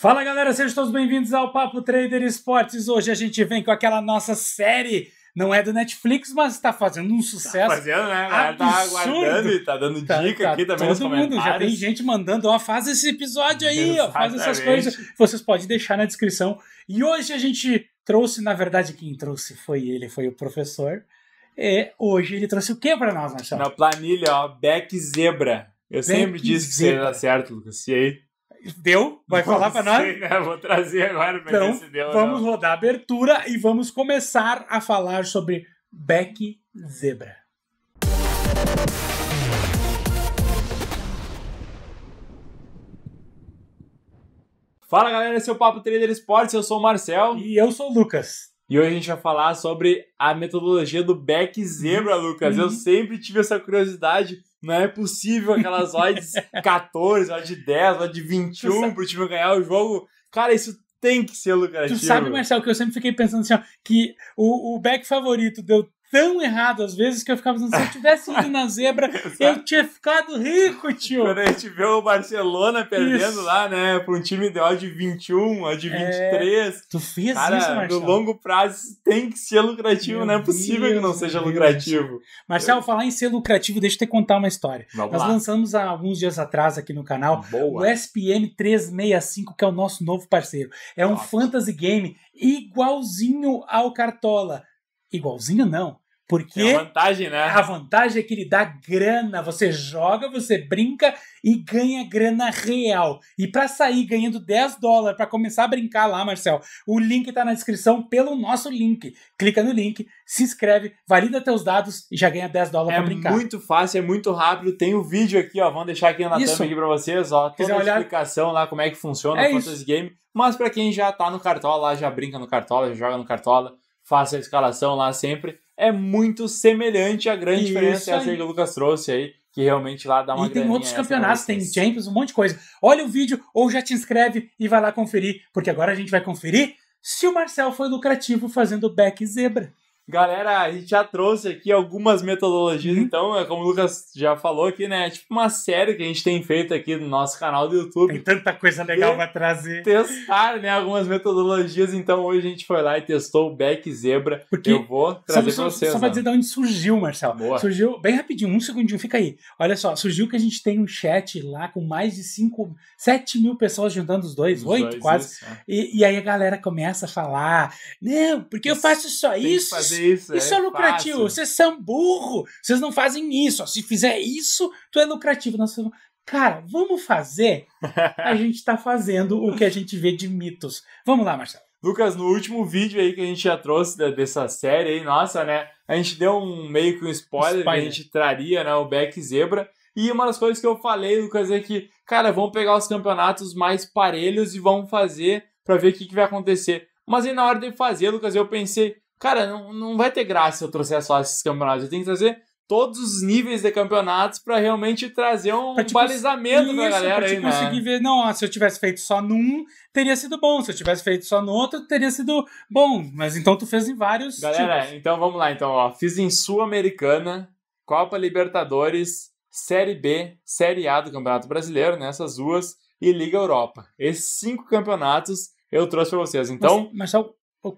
Fala galera, sejam todos bem-vindos ao Papo Trader Esportes. Hoje a gente vem com aquela nossa série. Não é do Netflix, mas está fazendo um tá sucesso. Tá fazendo, né? Tá absurdo. Tá aguardando e tá dando tá, dica tá, aqui também todo nos comentários. Mundo, já tem gente mandando, ó, faz esse episódio aí, ó, faz essas coisas. Vocês podem deixar na descrição. E hoje a gente trouxe, na verdade, quem trouxe foi ele, foi o professor. E hoje ele trouxe o que para nós, Marcelo? Na planilha, ó, Beck Zebra. Eu Beck sempre disse que seria certo, Lucas. E aí? Deu? Vai falar para nós? Eu né? vou trazer agora para então, ver se deu. Vamos não. rodar a abertura e vamos começar a falar sobre Beck Zebra. Fala galera, esse é o Papo Trader Esportes, eu sou o Marcel. E eu sou o Lucas. E hoje a gente vai falar sobre a metodologia do Beck Zebra, uhum. Lucas. Uhum. Eu sempre tive essa curiosidade não é possível aquelas odds 14, odds 10, odds 21 para pro time ganhar o jogo. Cara, isso tem que ser lucrativo. Tu sabe, Marcelo, que eu sempre fiquei pensando assim, ó, que o, o back favorito deu tão errado às vezes que eu ficava pensando, se eu tivesse ido na zebra, eu tinha ficado rico, tio. Quando a gente vê o Barcelona perdendo isso. lá, né, para um time de, ó, de 21, de 23. É... Tu fez Cara, isso, Marcelo? no longo prazo tem que ser lucrativo, meu não é possível Deus, que não seja lucrativo. Marcelo, falar em ser lucrativo, deixa eu te contar uma história. Vamos Nós lá. lançamos há alguns dias atrás aqui no canal Boa. o SPM 365, que é o nosso novo parceiro. É um fantasy game igualzinho ao Cartola Igualzinho não. Porque é vantagem, né? a vantagem é que ele dá grana. Você joga, você brinca e ganha grana real. E para sair ganhando 10 dólares para começar a brincar lá, Marcel, o link tá na descrição pelo nosso link. Clica no link, se inscreve, valida teus dados e já ganha 10 dólares é pra brincar. É muito fácil, é muito rápido. Tem o um vídeo aqui, ó. Vamos deixar aqui na isso. thumb aqui pra vocês, ó. Toda a olhar... explicação lá, como é que funciona é o Fantasy Game. Mas para quem já tá no Cartola, já brinca no Cartola, já joga no Cartola faço a escalação lá sempre, é muito semelhante à grande Isso diferença é a que o Lucas trouxe aí, que realmente lá dá uma E tem outros é campeonatos, tem Champions, um monte de coisa. Olha o vídeo ou já te inscreve e vai lá conferir, porque agora a gente vai conferir se o Marcel foi lucrativo fazendo back zebra. Galera, a gente já trouxe aqui algumas metodologias, uhum. então, é como o Lucas já falou aqui, né? É tipo uma série que a gente tem feito aqui no nosso canal do YouTube. Tem tanta coisa legal pra trazer. Testar, né? Algumas metodologias, então hoje a gente foi lá e testou o Back Zebra. Porque eu vou trazer só, pra vocês. Só, pra né. dizer de onde surgiu, Marcelo. Boa. Surgiu, bem rapidinho, um segundinho, fica aí. Olha só, surgiu que a gente tem um chat lá com mais de 5, 7 mil pessoas juntando os dois, os oito quase. Isso, é. e, e, aí a galera começa a falar: Não, porque eu faço só tem isso isso. Isso é, é lucrativo. Fácil. Vocês são burro. Vocês não fazem isso. Se fizer isso, tu é lucrativo. Nós falamos, cara, vamos fazer. A gente está fazendo o que a gente vê de mitos. Vamos lá, Marcelo. Lucas, no último vídeo aí que a gente já trouxe dessa série aí, nossa, né? A gente deu um meio que um spoiler, né? spoiler. que a gente traria, né? O Beck Zebra. E uma das coisas que eu falei, Lucas, é que, cara, vamos pegar os campeonatos mais parelhos e vamos fazer para ver o que, que vai acontecer. Mas aí na hora de fazer, Lucas, eu pensei, Cara, não, não vai ter graça se eu trouxer só esses campeonatos. Eu tenho que trazer todos os níveis de campeonatos para realmente trazer um pra, tipo, balizamento isso, pra galera pra tipo, aí, né? conseguir ver, não, ó, ah, se eu tivesse feito só num, teria sido bom. Se eu tivesse feito só no outro, teria sido bom. Mas então tu fez em vários Galera, tipos. então vamos lá. Então, ó, fiz em Sul-Americana, Copa Libertadores, Série B, Série A do Campeonato Brasileiro, nessas né, duas, e Liga Europa. Esses cinco campeonatos eu trouxe pra vocês. Então... Mas,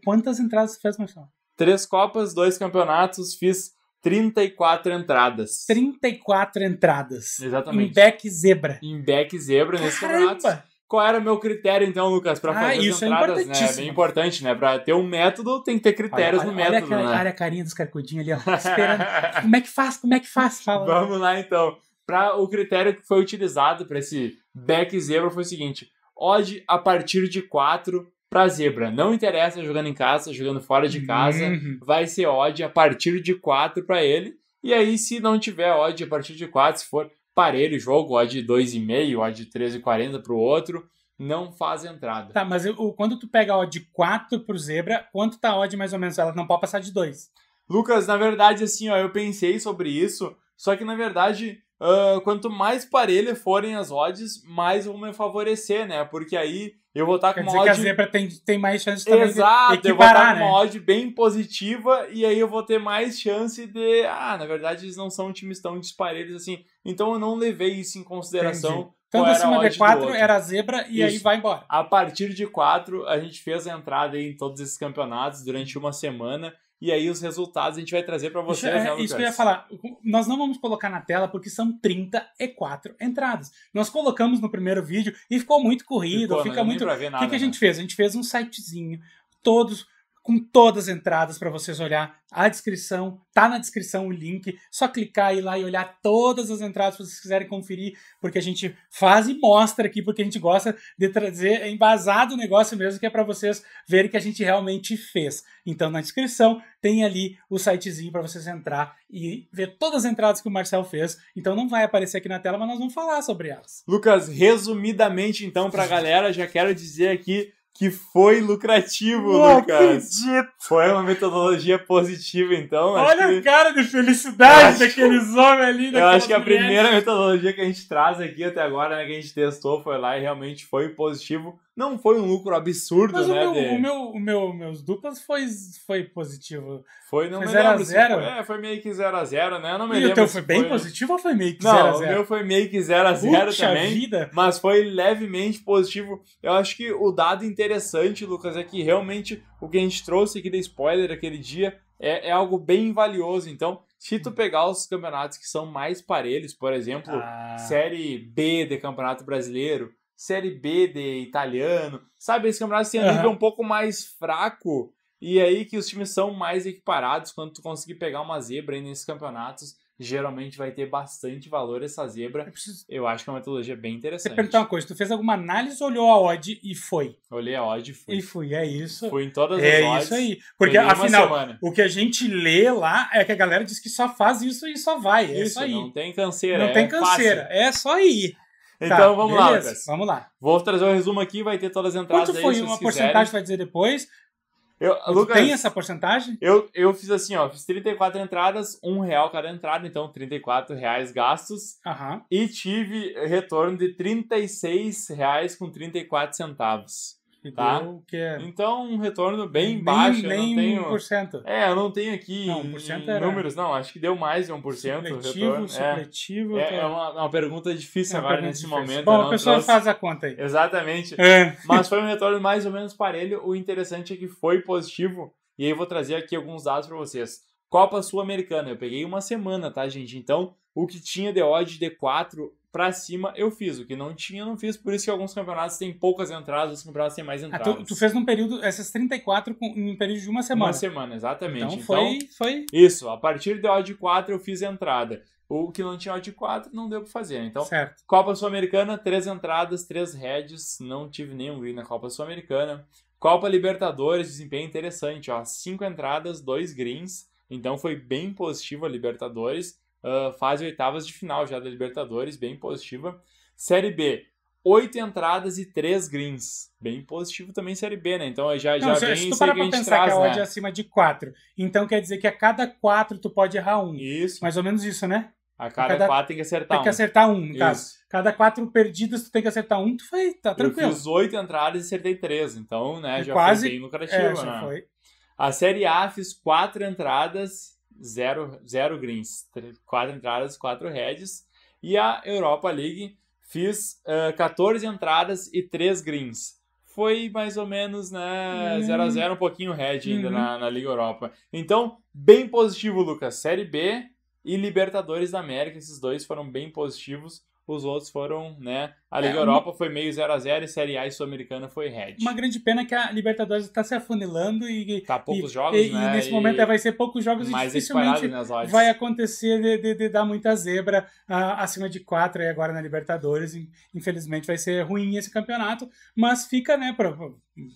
quantas entradas você fez, Marcelo? Três Copas, dois campeonatos, fiz 34 entradas. 34 entradas. Exatamente. Em back zebra. Em back zebra nesse campeonato. Qual era o meu critério, então, Lucas, para ah, fazer ah, isso é entradas, né? é né? Bem importante, né? Para ter um método, tem que ter critérios olha, olha, no método. Olha a né? área carinha dos carcudinhos ali, ó. Esperando. como é que faz? Como é que faz? Fala. Vamos lá, então. Pra, o critério que foi utilizado para esse back zebra foi o seguinte: odd a partir de 4 pra zebra. Não interessa jogando em casa, jogando fora de casa, uhum. vai ser odd a partir de 4 para ele. E aí, se não tiver odd a partir de 4, se for parelho o jogo, odd 2,5, odd 13,40 para o outro, não faz entrada. Tá, mas eu, quando tu pega ódio odd 4 pro zebra, quanto tá ódio odd mais ou menos? Ela não pode passar de 2. Lucas, na verdade, assim, ó, eu pensei sobre isso, só que na verdade Uh, quanto mais parelha forem as odds, mais vão me favorecer, né? Porque aí eu vou estar com Quer dizer que a zebra tem, tem mais chance também Exato, de eu vou estar né? com uma odd bem positiva e aí eu vou ter mais chance de... Ah, na verdade eles não são times tão disparelhos assim. Então eu não levei isso em consideração. Entendi. Tanto acima de 4 era a zebra e isso. aí vai embora. A partir de 4, a gente fez a entrada em todos esses campeonatos durante uma semana e aí os resultados a gente vai trazer para vocês. Isso, é, né, é, isso que eu ia falar. Nós não vamos colocar na tela porque são 34 entradas. Nós colocamos no primeiro vídeo e ficou muito corrido, ficou, fica muito. O que, nada, que a né? gente fez? A gente fez um sitezinho, todos com todas as entradas para vocês olhar a descrição, tá na descrição o link, só clicar e ir lá e olhar todas as entradas se vocês quiserem conferir, porque a gente faz e mostra aqui, porque a gente gosta de trazer embasado o negócio mesmo, que é para vocês verem que a gente realmente fez. Então na descrição tem ali o sitezinho para vocês entrar e ver todas as entradas que o Marcel fez. Então não vai aparecer aqui na tela, mas nós vamos falar sobre elas. Lucas, resumidamente então para a galera, já quero dizer aqui que foi lucrativo, Não Lucas. acredito. Foi uma metodologia positiva, então. Olha que... a cara de felicidade daqueles homens ali. Eu acho que a primeira metodologia que a gente traz aqui até agora, né, que a gente testou, foi lá e realmente foi positivo não foi um lucro absurdo, Mas né? O meu, o meu, o meu, meus duplas foi, foi positivo. Foi, não foi me zero lembro. Zero. Foi, é, foi meio que 0x0, zero, zero né? Eu não me e lembro. teu foi bem foi... positivo ou foi meio que 0x0? Não, zero o meu foi meio que 0x0 também. Vida. Mas foi levemente positivo. Eu acho que o dado interessante, Lucas, é que realmente o que a gente trouxe aqui da spoiler aquele dia é, é algo bem valioso. Então, se tu hum. pegar os campeonatos que são mais parelhos, por exemplo, ah. Série B de Campeonato Brasileiro Série B de italiano, sabe? Esse campeonato tem um uhum. nível um pouco mais fraco e aí que os times são mais equiparados. Quando tu conseguir pegar uma zebra aí nesses campeonatos, geralmente vai ter bastante valor essa zebra. Eu, preciso... Eu acho que é uma metodologia bem interessante. Eu perguntar uma coisa, tu fez alguma análise, olhou a odd e foi? Olhei a odd e fui. E fui, é isso. Fui em todas é as odds. É isso aí. Porque afinal, semana. o que a gente lê lá é que a galera diz que só faz isso e só vai. É isso, isso aí. Não tem canseira. Não é tem canseira. Fácil. É só ir. Tá, então tá, vamos beleza. lá, Lucas. Vamos lá. Vou trazer o um resumo aqui, vai ter todas as entradas Quanto aí, foi uma porcentagem vai dizer depois? Eu, Lucas, tem essa porcentagem? Eu, eu fiz assim, ó, fiz 34 entradas, um real cada entrada, então 34 reais gastos. Uhum. E tive retorno de 36 reais com 34 centavos tá? que é... Então, um retorno bem, bem baixo. Nem eu não tenho... 1%. É, eu não tenho aqui não, era... números. Não, acho que deu mais de 1% supletivo, é. supletivo. É, é, é uma, uma, pergunta difícil é uma agora pergunta nesse difícil. momento. Bom, né? a pessoa trouxe... faz a conta aí. Exatamente. É. Mas foi um retorno mais ou menos parelho. O interessante é que foi positivo. E aí eu vou trazer aqui alguns dados para vocês. Copa Sul-Americana, eu peguei uma semana, tá, gente? Então, o que tinha de odd de 4 pra cima eu fiz. O que não tinha, não fiz. Por isso que alguns campeonatos têm poucas entradas, outros campeonatos têm mais entradas. Ah, tu, tu, fez num período, essas 34 com, em um período de uma semana. Uma semana, exatamente. Então, então foi, foi. Isso, a partir de odd 4 eu fiz entrada. O que não tinha odd 4 não deu pra fazer. Então, certo. Copa Sul-Americana, três entradas, três heads. Não tive nenhum green na Copa Sul-Americana. Copa Libertadores, desempenho interessante, ó. Cinco entradas, dois greens. Então foi bem positivo a Libertadores uh, ah, fase oitavas de final já da Libertadores, bem positiva. Série B, oito entradas e três greens. Bem positivo também Série B, né? Então já, Não, já se, vem se tu parar pra pensar traz, que a odd é né? é acima de quatro, então quer dizer que a cada quatro tu pode errar um. Isso. Mais ou menos isso, né? A cada, a cada quatro tem que acertar tem um. Tem que acertar um, no caso. Isso. Cada quatro perdidas tu tem que acertar um, tu foi, tá tranquilo. Eu fiz oito entradas e acertei três, então, né, e já quase, foi bem lucrativo, é, né? Foi. A Série A fiz quatro entradas zero, zero greens, quatro entradas, quatro heads. E a Europa League fiz uh, eh, 14 entradas e três greens. Foi mais ou menos, né, 0 uhum. a 0 um pouquinho head ainda uhum. na, na Liga Europa. Então, bem positivo, Lucas. Série B e Libertadores da América, esses dois foram bem positivos. Os outros foram, né, a Liga é, Europa uma... foi meio 0 a 0 e Série A e Sul-Americana foi red. Uma grande pena que a Libertadores está se afunilando e. Tá poucos e, jogos, e, né? E nesse momento vai ser poucos jogos Mais e dificilmente vai acontecer de, de, de, dar muita zebra uh, acima de quatro aí agora na Libertadores. Infelizmente vai ser ruim esse campeonato, mas fica, né, para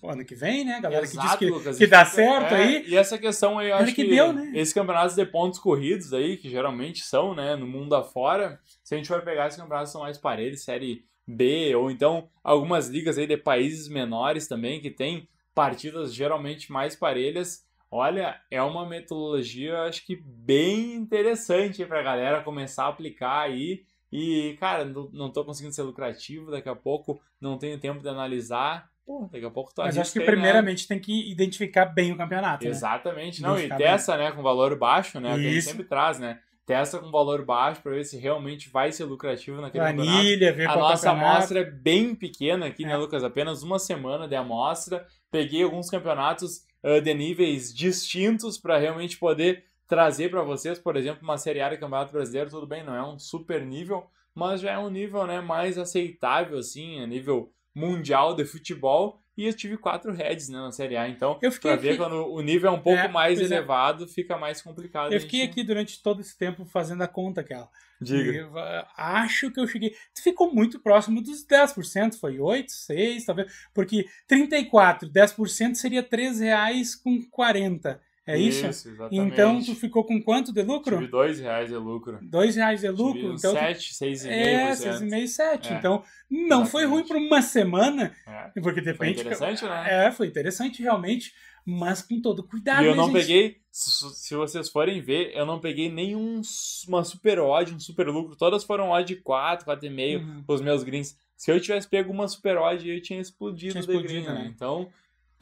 ano que vem, né? Galera Exato, que diz que, Lucas, que dá fica, certo é, aí. E essa questão aí, eu acho que, que deu, né? esses campeonatos de pontos corridos aí, que geralmente são, né, no mundo afora, se a gente for pegar esses campeonatos são mais parelhos, série B, ou então algumas ligas aí de países menores também, que tem partidas geralmente mais parelhas. Olha, é uma metodologia, acho que bem interessante para a galera começar a aplicar aí. E, cara, não estou conseguindo ser lucrativo, daqui a pouco não tenho tempo de analisar. Pô, daqui a pouco tu Mas acho que né? primeiramente né? tem que identificar bem o campeonato. Né? Exatamente, né? não, e dessa, bem. né, com valor baixo, né? Isso. Que a gente sempre traz, né? testa com valor baixo para ver se realmente vai ser lucrativo naquele Planilha, campeonato. Ver a nossa campeonato. amostra é bem pequena aqui, né, é. né, Lucas? Apenas uma semana de amostra. Peguei alguns campeonatos uh, de níveis distintos para realmente poder trazer para vocês, por exemplo, uma Série A de Campeonato Brasileiro. Tudo bem, não é um super nível, mas já é um nível né, mais aceitável, assim, a nível mundial de futebol. E eu tive quatro heads né, na Série A. Então, eu fiquei pra aqui... ver quando o nível é um pouco é, mais é. elevado, é. fica mais complicado. Eu fiquei gente... aqui durante todo esse tempo fazendo a conta aquela. Diga. Eu, ah, acho que eu cheguei. Tu ficou muito próximo dos 10%, foi 8, 6, talvez. Porque 34, 10% seria 3 reais com 40. É isso? isso? exatamente. Então tu ficou com quanto de lucro? Tive dois reais de lucro. Dois reais de lucro? então, sete, seis e é, meio. É, seis e meio, sete. É. Então não exatamente. foi ruim por uma semana, é. porque depende. Foi interessante, que... né? É, foi interessante realmente, mas com todo cuidado. E eu né, não gente? peguei, se vocês forem ver, eu não peguei nenhuma super odd, um super lucro. Todas foram odd de quatro, quatro e meio, uhum. os meus greens. Se eu tivesse pego uma super odd, eu tinha explodido, tinha explodido green, né? né? Então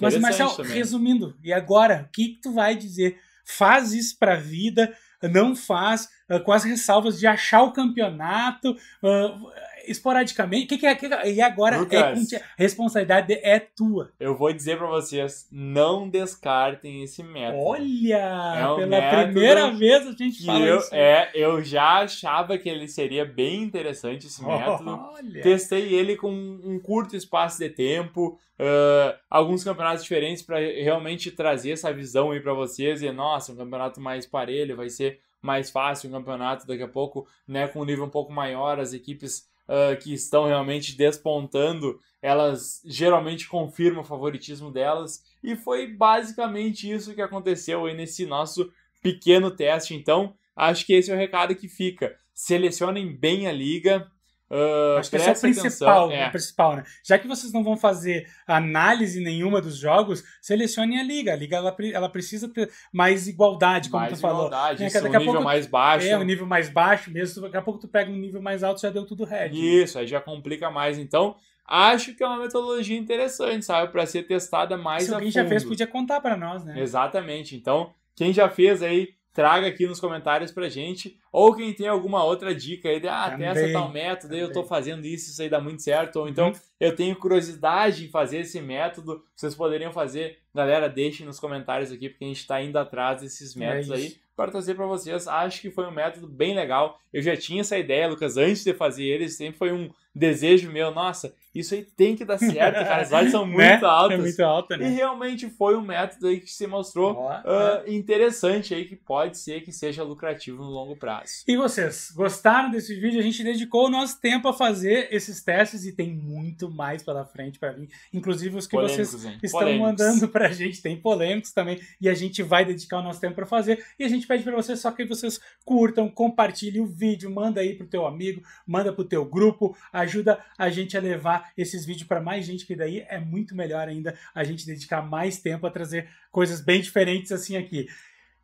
mas, Marcel, resumindo, e agora, o que, que tu vai dizer? Faz isso pra vida, não faz, ah, com as ressalvas de achar o campeonato. Ah, esporadicamente. Que que é, que, é? e agora é Lucas, é, a responsabilidade é tua. Eu vou dizer para vocês: não descartem esse método. Olha! É um pela primeira vez a gente fala eu, isso. É, eu já achava que ele seria bem interessante esse método. Olha. Testei ele com um curto espaço de tempo. Uh, alguns campeonatos diferentes para realmente trazer essa visão aí para vocês e nossa um campeonato mais parelho vai ser mais fácil um campeonato daqui a pouco, né, com um nível um pouco maior, as equipes uh, que estão realmente despontando, elas geralmente confirmam o favoritismo delas. E foi basicamente isso que aconteceu aí nesse nosso pequeno teste. Então, acho que esse é o recado que fica. Selecionem bem a liga, ah, acho que é a principal, é. principal, né? Já que vocês não vão fazer análise nenhuma dos jogos, selecione a liga. A liga ela, ela precisa ter mais igualdade, como mais tu falou. Igualdade, é, né, isso, um nível mais baixo. É, um nível mais baixo mesmo. Daqui a pouco tu pega um nível mais alto, já deu tudo red. Isso, aí já complica mais. Então, acho que é uma metodologia interessante, sabe? Para ser testada mais Se a fundo. alguém já fez, podia contar para nós, né? Exatamente. Então, quem já fez aí, traga aqui nos comentários pra gente. Ou quem tem alguma outra dica aí, de, ah, também, tal método, eu tô fazendo isso, isso aí dá muito certo. Ou então, uhum. eu tenho curiosidade em fazer esse método, vocês poderiam fazer. Galera, deixem nos comentários aqui, porque a gente tá indo atrás desses é métodos é aí para trazer para vocês. Acho que foi um método bem legal. Eu já tinha essa ideia, Lucas, antes de fazer ele, sempre foi um desejo meu. Nossa, isso aí tem que dar certo, cara. As odds são né? muito né? altas. É muito alta, né? E realmente foi um método aí que se mostrou oh, uh, é. interessante aí, que pode ser que seja lucrativo no longo prazo. E vocês, gostaram desse vídeo? A gente dedicou o nosso tempo a fazer esses testes e tem muito mais pela frente para mim, Inclusive os que polêmicos, vocês hein? estão polêmicos. mandando para a gente, tem polêmicos também. E a gente vai dedicar o nosso tempo para fazer. E a gente gente pede para vocês só que vocês curtam, compartilhem o vídeo, manda aí pro teu amigo, manda pro teu grupo, ajuda a gente a levar esses vídeos para mais gente, que daí é muito melhor ainda a gente dedicar mais tempo a trazer coisas bem diferentes assim aqui.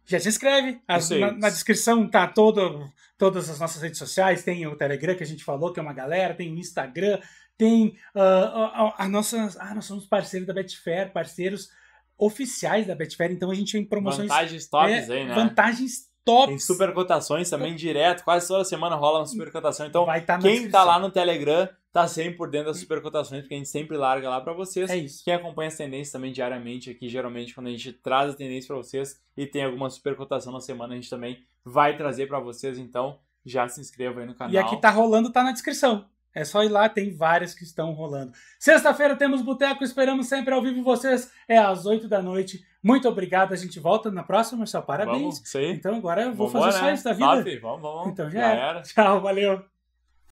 Já se inscreve, as, na, na, descrição tá todo, todas as nossas redes sociais, tem o Telegram que a gente falou, que é uma galera, tem o Instagram, tem uh, ah, a, ah, a, ah, a nossa, ah, nós somos parceiros da Betfair, parceiros oficiais da Betfair, então a gente tem promoções. Vantagens tops é, aí, né? Vantagens tops. Tem super cotações também direto, quase toda semana rola uma super cotação. Então, tá quem está lá no Telegram tá sempre por dentro das super cotações, porque a gente sempre larga lá para vocês. É isso. Quem acompanha as tendências também diariamente aqui, geralmente quando a gente traz a tendência para vocês e tem alguma super cotação na semana, a gente também vai trazer para vocês, então já se inscreva aí no canal. E aqui tá rolando, tá na descrição. É só ir lá, tem várias que estão rolando. Sexta-feira temos Boteco, esperamos sempre ao vivo vocês. É às 8 da noite. Muito obrigado, a gente volta na próxima, só parabéns. Vamos, então agora eu vou fazer só né? isso da vida. vamos, vamos. Então já, já era. era. Tchau, valeu.